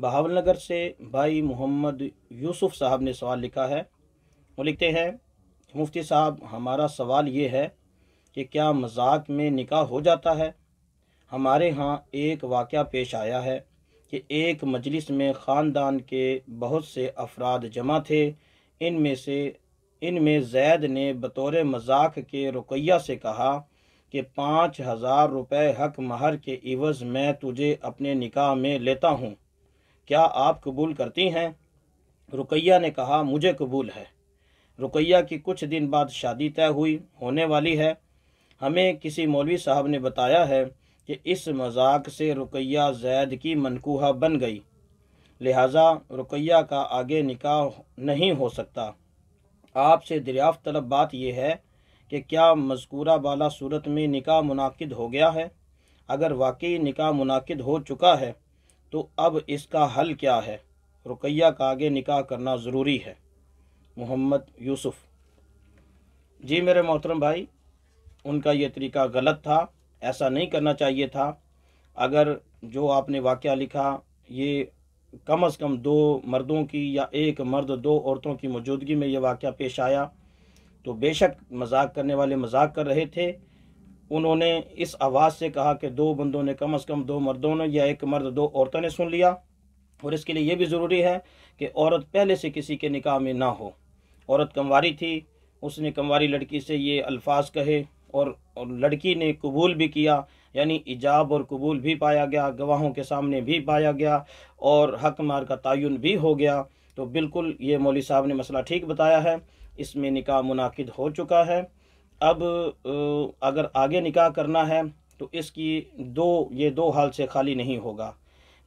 बहावलनगर से भाई मोहम्मद यूसुफ साहब ने सवाल लिखा है वो लिखते हैं मुफ्ती साहब हमारा सवाल ये है कि क्या मजाक में निकाह हो जाता है हमारे यहाँ एक वाक़ पेश आया है कि एक मजलिस में ख़ानदान के बहुत से अफराद जमा थे इनमें से इनमें जैद ने बतौर मजाक के रुकैया से कहा कि पाँच हज़ार रुपये हक महर के इवज़ मैं तुझे अपने निकाह में लेता हूँ क्या आप कबूल करती हैं रुकैया ने कहा मुझे कबूल है रुकैया की कुछ दिन बाद शादी तय हुई होने वाली है हमें किसी मौलवी साहब ने बताया है कि इस मजाक से रुकैया जैद की मनकूहा बन गई लिहाजा रुकैया का आगे निकाह नहीं हो सकता आपसे दरियाफ्त तलब बात यह है कि क्या मजकूरा बाला सूरत में निकाह मुनद हो गया है अगर वाकई निकाह मुनद हो चुका है तो अब इसका हल क्या है रुकैया का आगे निकाह करना ज़रूरी है मोहम्मद यूसुफ जी मेरे मोहतरम भाई उनका ये तरीका गलत था ऐसा नहीं करना चाहिए था अगर जो आपने वाक़ लिखा ये कम अज़ कम दो मर्दों की या एक मर्द दो औरतों की मौजूदगी में ये वाक़ पेश आया तो बेशक मजाक करने वाले मजाक कर रहे थे उन्होंने इस आवाज़ से कहा कि दो बंदों ने कम अज़ कम दो मर्दों ने या एक मर्द दो औरतों ने सुन लिया और इसके लिए यह भी ज़रूरी है कि औरत पहले से किसी के निकाह में ना हो औरत कंवारी थी उसने कमवारी लड़की से ये अल्फाज कहे और, और लड़की ने कबूल भी किया यानी इजाब और कबूल भी पाया गया गवाहों के सामने भी पाया गया और हक मार का तयन भी हो गया तो बिल्कुल ये मौली साहब ने मसला ठीक बताया है इसमें निकाह मुनद हो चुका है अब अगर आगे निकाह करना है तो इसकी दो ये दो हाल से खाली नहीं होगा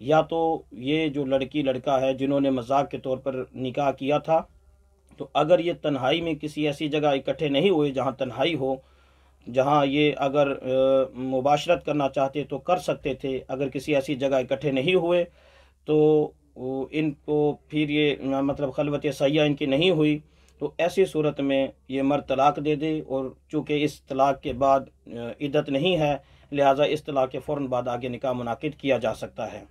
या तो ये जो लड़की लड़का है जिन्होंने मजाक के तौर पर निकाह किया था तो अगर ये तन्हाई में किसी ऐसी जगह इकट्ठे नहीं हुए जहाँ तन्हाई हो जहाँ ये अगर मुबाशरत करना चाहते तो कर सकते थे अगर किसी ऐसी जगह इकट्ठे नहीं हुए तो इनको फिर ये मतलब खलबत सयाह इनकी नहीं हुई तो ऐसी सूरत में ये मर तलाक दे दे और चूँकि इस तलाक के बाद इद्दत नहीं है लिहाजा इस तलाक के फ़ौर बाद आगे निकाह मुनद किया जा सकता है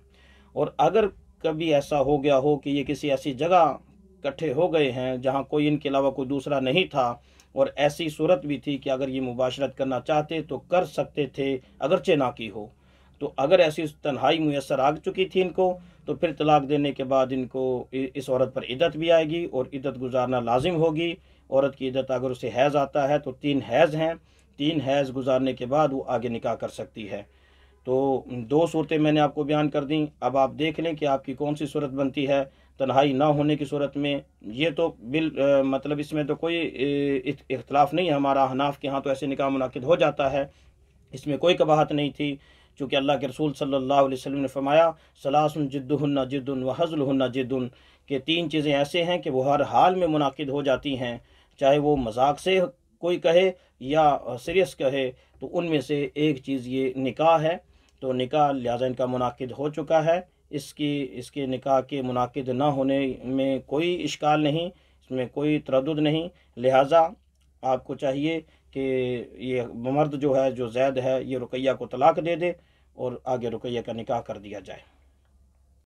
और अगर कभी ऐसा हो गया हो कि ये किसी ऐसी जगह इकट्ठे हो गए हैं जहाँ कोई इनके अलावा कोई दूसरा नहीं था और ऐसी सूरत भी थी कि अगर ये मुबाशरत करना चाहते तो कर सकते थे अगरचे ना की हो तो अगर ऐसी तन्हाई मैसर आ चुकी थी इनको तो फिर तलाक देने के बाद इनको इस औरत पर इद्दत भी आएगी और इद्दत गुजारना लाजिम होगी औरत की इद्दत अगर उसे हैज़ आता है तो तीन हैज़ हैं तीन हैज़ गुजारने के बाद वो आगे निकाह कर सकती है तो दो सूरतें मैंने आपको बयान कर दी अब आप देख लें कि आपकी कौन सी सूरत बनती है तन्हाई ना होने की सूरत में ये तो बिल आ, मतलब इसमें तो कोई इख्तलाफ नहीं है हमारा हनाफ के यहाँ तो ऐसे निकाह मुनद हो जाता है इसमें कोई कबाहत नहीं थी चूँकि अल्लाह के रसूल सल्ला वसम ने फरमाया सलासन जिद्दुहन्ना जिद्दुन व हज़लहन्ना जिद्दुन के तीन चीज़ें ऐसे हैं कि वो हर हाल में मुनद हो जाती हैं चाहे वो मजाक से कोई कहे या सीरियस कहे तो उनमें से एक चीज़ ये निकाह है तो निकाह लिहाजा इनका मुनद हो चुका है इसकी इसके निकाह के मुनद ना होने में कोई इश्काल नहीं इसमें कोई तरद नहीं लिहाजा आपको चाहिए कि ये मर्द जो है जो जैद है ये रुकैया को तलाक दे दे और आगे रुकैया का निकाह कर दिया जाए